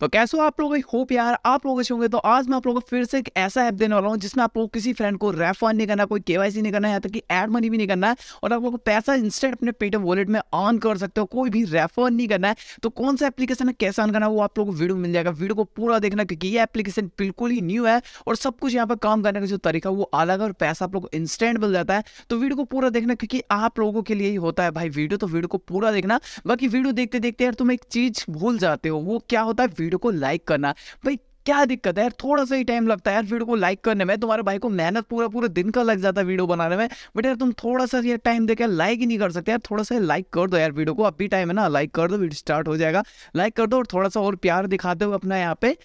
तो कैसे हो आप लोग होप यार आप लोग अच्छे होंगे तो आज मैं आप लोगों को फिर से एक ऐसा ऐप देने वाला हूँ जिसमें आप लोग किसी फ्रेंड को रेफर नहीं करना कोई केवाईसी नहीं करना है तक कि एड मनी भी नहीं करना है और आप लोगों को पैसा इंस्टेंट अपने पेटीएम वॉलेट में ऑन कर सकते हो कोई भी रेफर नहीं करना है तो कौन सा एप्लीकेशन है कैसे ऑन करना वो आप लोग को वीडियो मिल जाएगा वीडियो को पूरा देखना क्योंकि ये एप्लीकेशन बिल्कुल ही न्यू है और सब कुछ यहाँ पर काम करने का जो तरीका वो अलग है और पैसा आप लोग को इंस्टेंट मिल जाता है तो वीडियो को पूरा देखना क्योंकि आप लोगों के लिए ही होता है भाई वीडियो तो वीडियो को पूरा देखना बाकी वीडियो देखते देखते यार तुम एक चीज भूल जाते हो वो क्या होता है वीडियो को लाइक करना भाई क्या दिक्कत है यार थोड़ा सा ही टाइम लगता है यार वीडियो को लाइक करने में तुम्हारे भाई को मेहनत पूरा पूरा दिन का लग जाता है वीडियो बनाने में बट यार तुम थोड़ा सा यार टाइम देकर लाइक ही नहीं कर सकते यार थोड़ा सा लाइक कर दो यार वीडियो को अब भी टाइम है ना लाइक कर दो वीडियो स्टार्ट हो जाएगा लाइक कर दो और थोड़ा सा और प्यार दिखाते हो अपना यहाँ पे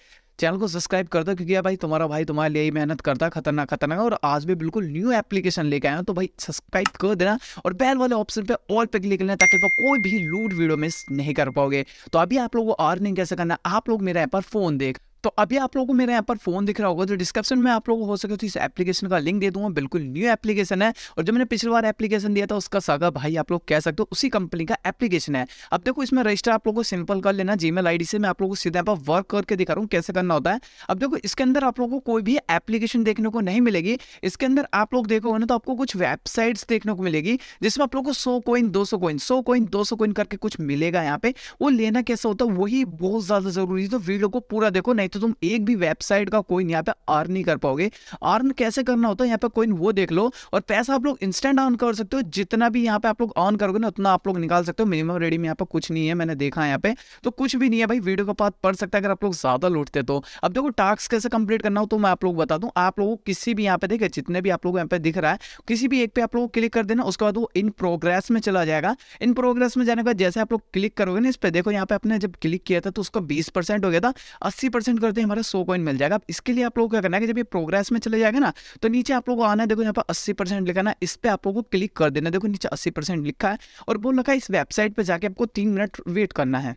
चैनल को सब्सक्राइब कर दो क्योंकि भाई तुम्हारा भाई तुम्हारे लिए ही मेहनत करता है खतरनाक खतरनाक और आज भी बिल्कुल न्यू एप्लीकेशन लेके आया तो भाई सब्सक्राइब कर देना और बैल वाले ऑप्शन पे ऑल पे क्लिक करना ताकि कोई भी लूट वीडियो मिस नहीं कर पाओगे तो अभी आप लोग को अर्निंग कैसे करना आप लोग मेरे ऐप पर फोन देख तो अभी आप लोगों को मेरा यहाँ पर फोन दिख रहा होगा तो डिस्क्रिप्शन में आप लोगों को हो सके तो इस एप्लीकेशन का लिंक दे दूंगा बिल्कुल न्यू एप्लीकेशन है और जो मैंने पिछली बार एप्लीकेशन दिया था उसका सागा भाई आप लोग कह सकते हो उसी कंपनी का एप्लीकेशन है अब देखो इसमें रजिस्टर आप लोगों को सिंपल कर लेना जी मेल से मैं आप लोगों को सीधा यहाँ पर वर्क करके दिखा रहा हूँ कैसे करना होता है अब देखो इसके अंदर आप लोगों को कोई भी एप्लीकेशन देखने को नहीं मिलेगी इसके अंदर आप लोग देखोगे ना तो आपको कुछ वेबसाइट्स देखने को मिलेगी जिसमें आप लोग को सौ कोइन दो सौ कोइन सौ कोइन दो सौ कोइन करके कुछ मिलेगा यहाँ पे वो लेना कैसे होता है वही बहुत ज्यादा जरूरी है तो वीडियो को पूरा देखो नहीं तो तो तुम एक भी वेबसाइट का कोई यहाँ पे अर्न नहीं कर पाओगे अर्न कैसे करना होता है यहाँ पे कोइन वो देख लो और पैसा आप लोग इंस्टेंट अर्न कर सकते हो जितना भी यहाँ पे आप लोग ऑन करोगे ना उतना आप लोग निकाल सकते हो मिनिमम रेडी में यहाँ पे कुछ नहीं है मैंने देखा यहाँ पे तो कुछ भी नहीं है भाई वीडियो का पास पढ़ सकता है अगर आप लोग ज्यादा लुटते तो अब देखो टास्क कैसे कंप्लीट करना हो तो मैं आप लोग बता दूं आप लोगों को किसी भी यहाँ पे देखे जितने भी आप लोग यहाँ पे दिख रहा है किसी भी एक पे आप लोग क्लिक कर देना उसके बाद वो इन प्रोग्रेस में चला जाएगा इन प्रोग्रेस में जाने के बाद जैसे आप लोग क्लिक करोगे ना इस पर देखो यहाँ पे आपने जब क्लिक किया था तो उसका बीस हो गया था अस्सी डाउनलोड करते हैं हमारा सौ कॉइन मिल जाएगा इसके लिए आप लोगों को क्या करना है कि जब ये प्रोग्रेस में चले जाएगा ना तो नीचे आप लोग को आना है देखो यहाँ पर अस्सी परसेंट लिखा ना इस पर आप लोगों को क्लिक कर देना देखो नीचे अस्सी परसेंट लिखा है और बोल रखा है इस वेबसाइट पर जाके आपको तीन मिनट वेट करना है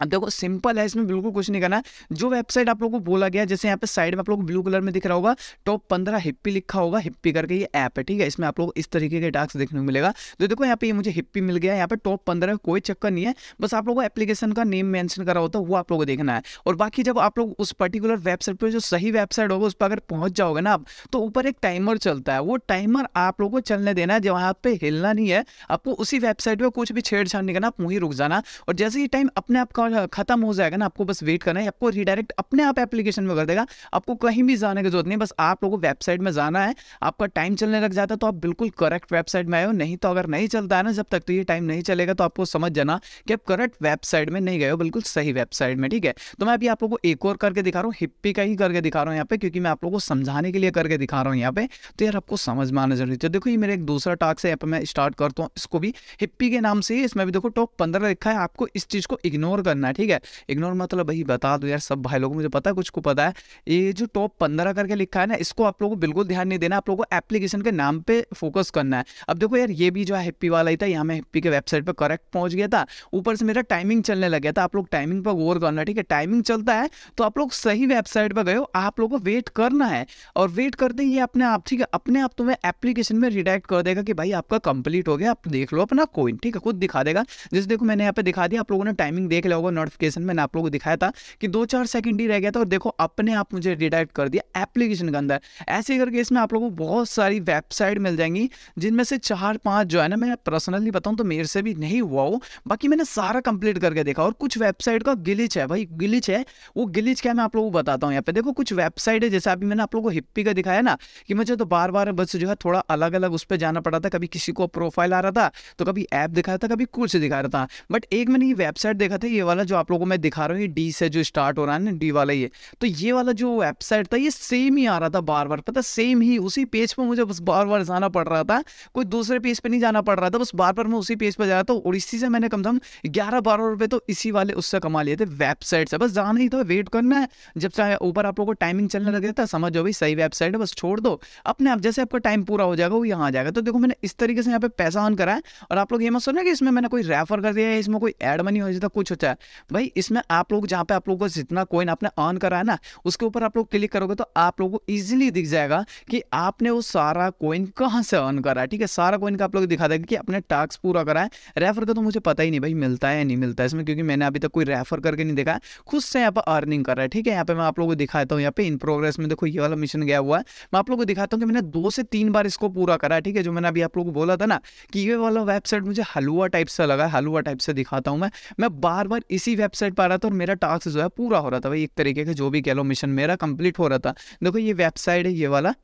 अब देखो सिंपल है इसमें बिल्कुल कुछ नहीं करना जो वेबसाइट आप लोगों को बोला गया जैसे यहाँ पे साइड में आप लोग ब्लू कलर में दिख रहा होगा टॉप पंद्रह हिप्पी लिखा होगा हिप्पी करके ये ऐप है ठीक है इसमें आप लोग इस तरीके के टास्क देखने को मिलेगा तो देखो यहाँ पे ये मुझे हिप्पी मिल गया यहाँ पे टॉप पंद्रह कोई चक्कर नहीं है बस आप लोगों को एप्लीकेशन का नेम मैंशन करा होता है वो आप लोगों को देखना है और बाकी जब आप लोग उस पर्टिकुलर वेबसाइट पर जो सही वेबसाइट होगा उस पर अगर पहुंच जाओगे ना आप तो ऊपर एक टाइमर चलता है वो टाइमर आप लोगों को चलने देना है जहाँ पे हिलना नहीं है आपको उसी वेबसाइट पर कुछ भी छेड़छाड़ नहीं करना आप वहीं रुक जाना और जैसे ही टाइम अपने आप आपका खत्म हो जाएगा ना आपको बस वेट करना है आपको रिडायरेक्ट अपने आप एप्लीकेशन में कर देगा आपको कहीं भी जाने की जरूरत नहीं बस आप लोगों को वेबसाइट में जाना है आपका टाइम चलने लग जाता है तो आप बिल्कुल करेक्ट वेबसाइट में आए हो नहीं तो अगर नहीं चलता है ना जब तक तो ये टाइम नहीं चलेगा तो आपको समझ जाना कि आप करेक्ट वेबसाइट में नहीं गए हो बिल्कुल सही वेबसाइट में ठीक है तो मैं अभी आप लोग को एक और करके दिखा रहा हूँ हिप्पी का ही करके दिखा रहा हूँ यहाँ पे क्योंकि मैं आप लोग को समझाने के लिए करके दिखा रहा हूँ यहाँ पे तो यार आपको समझ में आना जरूरी है तो देखो ये मेरे एक दूसरा टास्क है यहाँ पे मैं स्टार्ट करता हूँ इसको भी हिप्पी के नाम से इसमें भी देखो टॉप पंद्रह लिखा है आपको इस चीज़ को इग्नोर करना करना है ठीक है इग्नोर मतलब भाई बता दो यार सब भाई लोगों मुझे पता है कुछ को पता है ये जो टॉप पंद्रह करके लिखा है ना इसको आप लोगों को बिल्कुल ध्यान नहीं देना आप लोगों को एप्लीकेशन के नाम पे फोकस करना है अब देखो यार ये भी जो है हैप्पी वाला ही था यहाँ मैं हैप्पी के वेबसाइट पर करेक्ट पहुँच गया था ऊपर से मेरा टाइमिंग चलने लग गया था आप लोग टाइमिंग पर गौर करना ठीक है टाइमिंग चलता है तो आप लोग सही वेबसाइट पर गए हो आप लोग को वेट करना है और वेट करते ही अपने आप ठीक है अपने आप तुम्हें एप्लीकेशन में रिडेक्ट कर देगा कि भाई आपका कंप्लीट हो गया आप देख लो अपना कोइन ठीक है खुद दिखा देगा जैसे देखो मैंने यहाँ पे दिखा दिया आप लोगों ने टाइमिंग देख लिया होगा वो नोटिफिकेशन मैंने आप लोगों को दिखाया था कि दो चार सेकंड ही रह गया था और देखो अपने आप मुझे रिडायरेक्ट कर दिया एप्लीकेशन के अंदर ऐसे करके इसमें आप लोगों को बहुत सारी वेबसाइट मिल जाएंगी जिनमें से चार पाँच जो है ना मैं पर्सनली बताऊँ तो मेरे से भी नहीं हुआ हो बाकी मैंने सारा कंप्लीट करके देखा और कुछ वेबसाइट का गिलिच है भाई गिलिच है वो गिलिच क्या मैं आप लोगों को बताता हूँ यहाँ पे देखो कुछ वेबसाइट है जैसे अभी मैंने आप लोगों को हिप्पी का दिखाया ना कि मुझे तो बार बार बस जो है थोड़ा अलग अलग उस पर जाना पड़ा था कभी किसी को प्रोफाइल आ रहा था तो कभी ऐप दिखा रहा था कभी कुछ दिखा रहा था बट एक मैंने ये वेबसाइट देखा था ये वाला वाला जो आप लोगों को मैं दिखा रहा हूँ ये डी से जो स्टार्ट हो रहा है ना डी वाला ये तो ये वाला जो वेबसाइट था ये सेम ही आ रहा था बार बार पता सेम ही उसी पेज पर मुझे बस बार बार जाना पड़ रहा था कोई दूसरे पेज पर नहीं जाना पड़ रहा था बस बार बार मैं उसी पेज पर जा रहा था और इसी से मैंने कम से कम ग्यारह बारह रुपये तो इसी वाले उससे कमा लिए थे वेबसाइट से बस जाना ही था वेट करना है जब चाहे ऊपर आप लोग को टाइमिंग चलने लगे था तो समझ जाओ भाई सही वेबसाइट है बस छोड़ दो अपने आप जैसे आपका टाइम पूरा हो जाएगा वो यहाँ आ जाएगा तो देखो मैंने इस तरीके से यहाँ पे पैसा ऑन करा है और आप लोग ये मत सुना कि इसमें मैंने कोई रेफर कर दिया है इसमें कोई एड मनी हो जाता कुछ होता है भाई इसमें आप लोग जहाँ पे आप लोगों को जितना कोइन आपने ऑन करा है ना उसके ऊपर आप लोग क्लिक करोगे तो आप लोगों को ईजिली दिख जाएगा कि आपने वो सारा कोइन कहाँ से ऑन करा है ठीक है सारा कोइन का आप लोग दिखा देगा कि आपने टास्क पूरा करा है रेफर का तो, तो मुझे पता ही नहीं भाई मिलता है या नहीं मिलता है इसमें क्योंकि मैंने अभी तक कोई रेफर करके नहीं देखा खुद से यहाँ पर अर्निंग कर रहा है ठीक है यहाँ पे मैं आप लोगों को दिखाता हूँ यहाँ पे इन प्रोग्रेस में देखो ये वाला मिशन गया हुआ है मैं आप लोगों को दिखाता हूँ कि मैंने दो से तीन बार इसको पूरा करा है ठीक है जो मैंने अभी आप लोगों को बोला था ना कि ये वाला वेबसाइट मुझे हलुआ टाइप से लगा हलवा टाइप से दिखाता हूँ मैं मैं बार बार इसी वेबसाइट पर आ रहा था और मेरा टास्क जो है पूरा हो रहा था भाई एक तरीके का जो भी कह लो मिशन मेरा कंप्लीट हो रहा था देखो ये वेबसाइट है ये वाला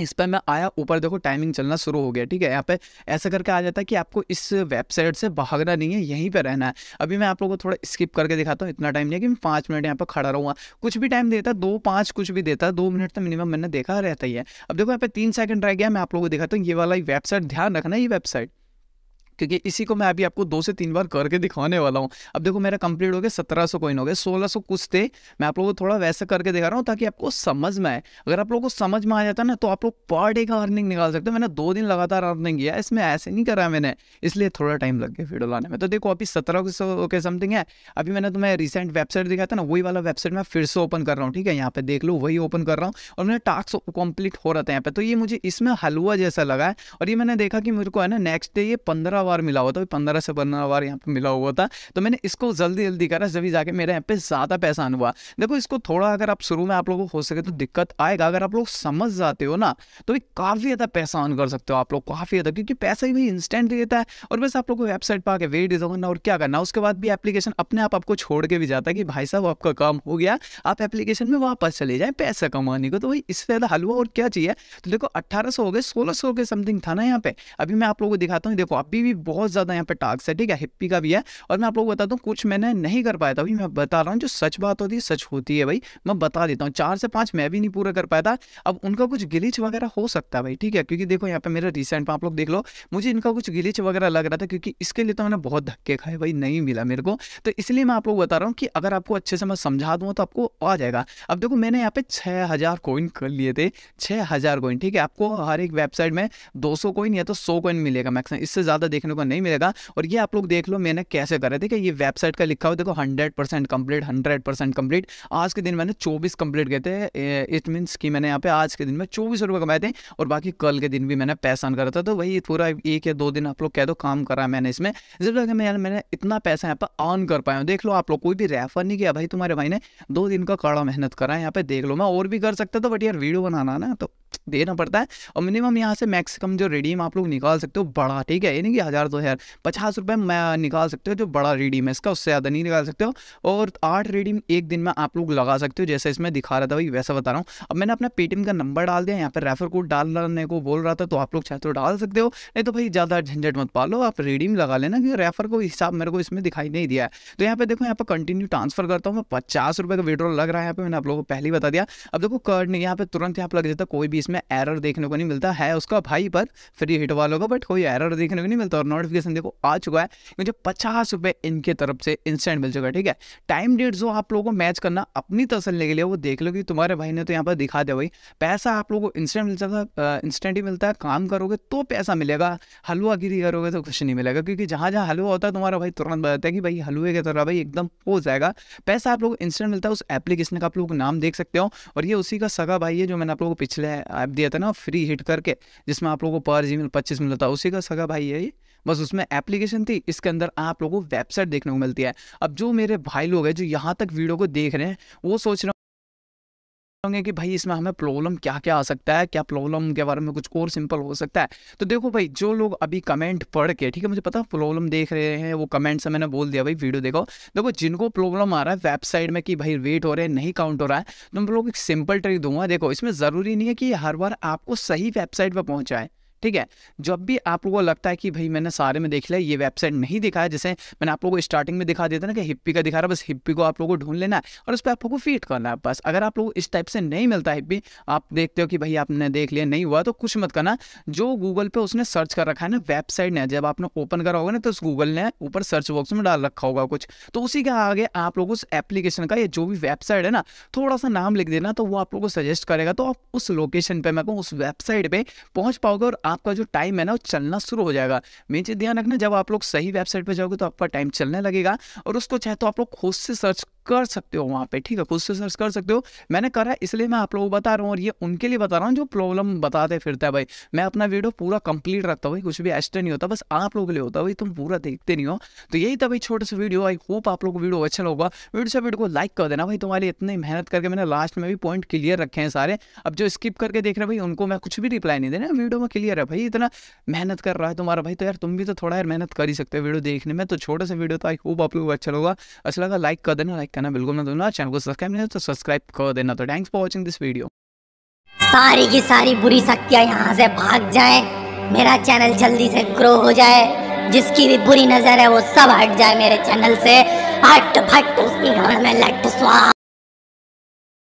इस पर मैं आया ऊपर देखो टाइमिंग चलना शुरू हो गया ठीक है यहाँ पे ऐसा करके आ जाता है कि आपको इस वेबसाइट से भागना नहीं है यहीं पे रहना है अभी मैं आप लोगों को थोड़ा स्किप करके दिखाता हूँ इतना टाइम नहीं है कि मैं पाँच मिनट यहाँ पर खड़ा रहूँगा कुछ भी टाइम देता दो पाँच कुछ भी देता दो मिनट तो मिनिमम मैंने देखा रहता ही है अब देखो यहाँ पे तीन सेकंड रह गया मैं आप लोगों को दिखाता हूँ ये वाला वेबसाइट ध्यान रखना ये वेबसाइट क्योंकि इसी को मैं अभी आपको दो से तीन बार करके दिखाने वाला हूँ अब देखो मेरा कंप्लीट हो गया सत्रह सौ कोइन हो गया सोलह सौ कुछ थे मैं आप लोगों को थोड़ा वैसा करके दिखा रहा हूँ ताकि आपको समझ में आए अगर आप लोग को समझ में आ जाता ना तो आप लोग पर डे का अर्निंग निकाल सकते हो मैंने दो दिन लगातार अर्निंग किया इसमें ऐसे नहीं करा मैंने इसलिए थोड़ा टाइम लग गया वीडियो लाने में तो देखो अभी सत्रह सौ के समथिंग है अभी मैंने तुम्हें रिसेंट वेबसाइट दिखाया था ना वही वाला वेबसाइट मैं फिर से ओपन कर रहा हूँ ठीक है यहाँ पे देख लो वही ओपन कर रहा हूँ और मेरा टास्क कंप्लीट हो रहा था यहाँ पे तो ये मुझे इसमें हलवा जैसा लगा है और ये मैंने देखा कि मेरे को है ना नेक्स्ट डे ये पंद्रह बार मिला हुआ था पंद्रह से पंद्रह बार यहाँ पे मिला हुआ था तो मैंने इसको जल्दी जल्दी करा जब जाके मेरे यहाँ पे ज़्यादा पैसा हुआ देखो इसको थोड़ा अगर आप शुरू में आप लोगों को हो सके तो दिक्कत आएगा अगर आप लोग समझ जाते हो ना तो भी काफ़ी ज़्यादा पैसा ऑन कर सकते हो आप लोग काफ़ी ज़्यादा क्योंकि पैसा ही भाई इंस्टेंट देता है और बस आप लोग को वेबसाइट पर आके वेट करना और क्या करना उसके बाद भी एप्लीकेशन अपने आप आपको छोड़ के भी जाता है कि भाई साहब आपका काम हो गया आप एप्लीकेशन में वापस चले जाए पैसा कमाने को तो भाई इससे ज़्यादा हलवा और क्या चाहिए तो देखो अट्ठारह सौ हो गए सोलह सौ के समथिंग था ना यहाँ पे अभी मैं आप लोगों को दिखाता हूँ देखो अभी भी भी बहुत ज़्यादा यहाँ पे टास्क है ठीक है हिप्पी का भी है और मैं आप लोग बताता हूँ कुछ मैंने नहीं कर पाया था अभी मैं बता रहा हूँ जो सच बात होती है सच होती है भाई मैं बता देता हूँ चार से पाँच मैं भी नहीं पूरा कर पाया था अब उनका कुछ गिलिच वगैरह हो सकता है भाई ठीक है क्योंकि देखो यहाँ पे मेरा रिसेंट आप लोग देख लो मुझे इनका कुछ गिलिच वगैरह लग रहा था क्योंकि इसके लिए तो मैंने बहुत धक्के खाए भाई नहीं मिला मेरे को तो इसलिए मैं आप लोग बता रहा हूँ कि अगर आपको अच्छे से मैं समझा दूँ तो आपको आ जाएगा अब देखो मैंने यहाँ पे छः हज़ार कोइन कर लिए थे छः हज़ार कोइन ठीक है आपको हर एक वेबसाइट में दो सौ कोइन या तो सौ कोइन मिलेगा मैक्सिमम इससे ज़्यादा देख देखने को नहीं मिलेगा और ये आप लोग देख लो मैंने कैसे करा देखिए ये वेबसाइट का लिखा हुआ देखो hundred percent complete hundred percent complete आज के दिन मैंने चौबीस कंप्लीट किए थे इट मीनस कि मैंने यहाँ पे आज के दिन में चौबीस रुपये कमाए थे और बाकी कल के दिन भी मैंने पैसा करा था तो वही पूरा एक या दो दिन आप लोग कह दो काम करा मैंने इसमें जब तक मैं मैंने इतना पैसा यहाँ पर ऑन कर पाया हूँ देख लो आप लोग कोई भी रेफर नहीं किया भाई तुम्हारे भाई ने दो दिन का कड़ा मेहनत करा है यहाँ पे देख लो मैं और भी कर सकता था बट यार वीडियो बनाना ना तो देना पड़ता है और मिनिमम यहाँ से मैक्सिमम जो रिडीम आप लोग निकाल सकते हो बड़ा ठीक है यानी कि हज़ार दो हज़ार पचास रुपये मैं निकाल सकते हो जो बड़ा रिडीम है इसका उससे ज़्यादा नहीं निकाल सकते हो और आठ रिडीम एक दिन में आप लोग लगा सकते हो जैसे इसमें दिखा रहा था भाई वैसा बता रहा हूँ अब मैंने अपना पेटीएम का नंबर डाल दिया यहाँ पर रेफर कोड डालने को बोल रहा था तो आप लोग चाहे तो डाल सकते हो नहीं तो भाई ज़्यादा झंझट मत पालो आप रिडीम लगा लेना क्योंकि रेफर को हिसाब मेरे को इसमें दिखाई नहीं दिया है तो यहाँ पर देखो यहाँ पर कंटिन्यू ट्रांसफर करता हूँ मैं पचास रुपये का विड्रॉ लग रहा है यहाँ पर मैंने आप लोगों को पहले ही बता दिया अब देखो कर्ड नहीं यहाँ पे तुरंत यहाँ पर लग जाता कोई भी इसमें एरर देखने को नहीं मिलता है उसका भाई पर फ्री हिट वालों का बट कोई एरर देखने को नहीं मिलता और नोटिफिकेशन देखो आ चुका है मुझे पचास रुपये इनके तरफ से इंस्टेंट मिल चुका है ठीक है टाइम डेट जो आप लोगों को मैच करना अपनी तसलने के लिए वो देख लो कि तुम्हारे भाई ने तो यहाँ पर दिखा दिया भाई पैसा आप लोगों को इंस्टेंट मिल जाता इंस्टेंट ही मिलता है काम करोगे तो पैसा मिलेगा हलवा गिरी करोगे तो कुछ नहीं मिलेगा क्योंकि जहाँ जहाँ हलवा होता है तुम्हारा भाई तुरंत बताता है कि भाई हलवे की तरह भाई एकदम हो जाएगा पैसा आप लोग इंस्टेंट मिलता है उस एप्लीकेशन का आप लोग नाम देख सकते हो और ये उसी का सगा भाई है जो मैंने आप लोगों को पिछले ऐप दिया था ना फ्री हिट करके जिसमें आप लोगों को पर जी मेल पच्चीस मिलता था उसी का सगा भाई है ये बस उसमें एप्लीकेशन थी इसके अंदर आप लोगों को वेबसाइट देखने को मिलती है अब जो मेरे भाई लोग हैं जो यहाँ तक वीडियो को देख रहे हैं वो सोच रहे होंगे कि भाई इसमें हमें प्रॉब्लम क्या क्या आ सकता है क्या प्रॉब्लम के बारे में कुछ और सिंपल हो सकता है तो देखो भाई जो लोग अभी कमेंट पढ़ के ठीक है मुझे पता प्रॉब्लम देख रहे हैं वो कमेंट से मैंने बोल दिया भाई वीडियो देखो देखो जिनको प्रॉब्लम आ रहा है वेबसाइट में कि भाई वेट हो रहे हैं नहीं काउंट हो रहा है तो हम लोग एक सिंपल ट्रिक दूंगा देखो इसमें ज़रूरी नहीं है कि हर बार आपको सही वेबसाइट पर पहुंचाए ठीक है जब भी आप लोगों को लगता है कि भाई मैंने सारे में देख लिया ये वेबसाइट नहीं दिखाया जैसे मैंने आप लोगों को स्टार्टिंग में दिखा देता ना कि हिप्पी का दिखा रहा है बस हिप्पी को आप लोगों को ढूंढ लेना है और उस पर आप लोगों को फीट करना है बस अगर आप लोग इस टाइप से नहीं मिलता है हिप्पी आप देखते हो कि भाई आपने देख लिया नहीं हुआ तो कुछ मत करना जो गूगल पर उसने सर्च कर रखा है ना वेबसाइट ने जब आपने ओपन करा होगा ना तो उस गूगल ने ऊपर सर्च बॉक्स में डाल रखा होगा कुछ तो उसी के आगे आप लोग उस एप्लीकेशन का या जो भी वेबसाइट है ना थोड़ा सा नाम लिख देना तो वो आप लोग को सजेस्ट करेगा तो आप उस लोकेशन पर मैं उस वेबसाइट पर पहुँच पाओगे और आपका जो टाइम है ना वो चलना शुरू हो जाएगा मेन चीज़ ध्यान रखना जब आप लोग सही वेबसाइट पर जाओगे तो आपका टाइम चलने लगेगा और उसको चाहे तो आप लोग खुद से सर्च कर सकते हो वहाँ पे ठीक है खुद से सर्च कर सकते हो मैंने करा इसलिए मैं आप लोगों को बता रहा हूँ और ये उनके लिए बता रहा हूँ जो प्रॉब्लम बताते फिरता है भाई मैं अपना वीडियो पूरा कंप्लीट रखता हूँ कुछ भी एक्स्ट्रा नहीं होता बस आप लोगों के लिए होता है भाई तुम पूरा देखते नहीं हो तो यही था भाई छोटा सा वीडियो आई होप आप लोग को वीडियो अच्छा होगा वीडियो से वीडियो को लाइक कर देना भाई तुम्हारी इतनी मेहनत करके मैंने लास्ट में भी पॉइंट क्लियर रखे हैं सारे अब जो स्किप करके देख रहे भाई उनको मैं कुछ भी रिप्लाई नहीं देना वीडियो में क्लियर है भाई इतना मेहनत कर रहा है तुम्हारा भाई तो यार तुम भी तो थोड़ा यार मेहनत कर ही सकते हो वीडियो देखने में तो छोटा सा वीडियो तो आई होप आप लोग को अच्छा होगा अच्छा लगा लाइक कर देना लाइक लाइक करना बिल्कुल ना भूलना चैनल को सब्सक्राइब नहीं तो सब्सक्राइब कर देना तो thanks for watching this video सारी की सारी बुरी शक्तियाँ यहाँ से भाग जाए मेरा चैनल जल्दी से ग्रो हो जाए जिसकी भी बुरी नजर है वो सब हट जाए मेरे चैनल से हट भट उसकी घर में लट स्वाहा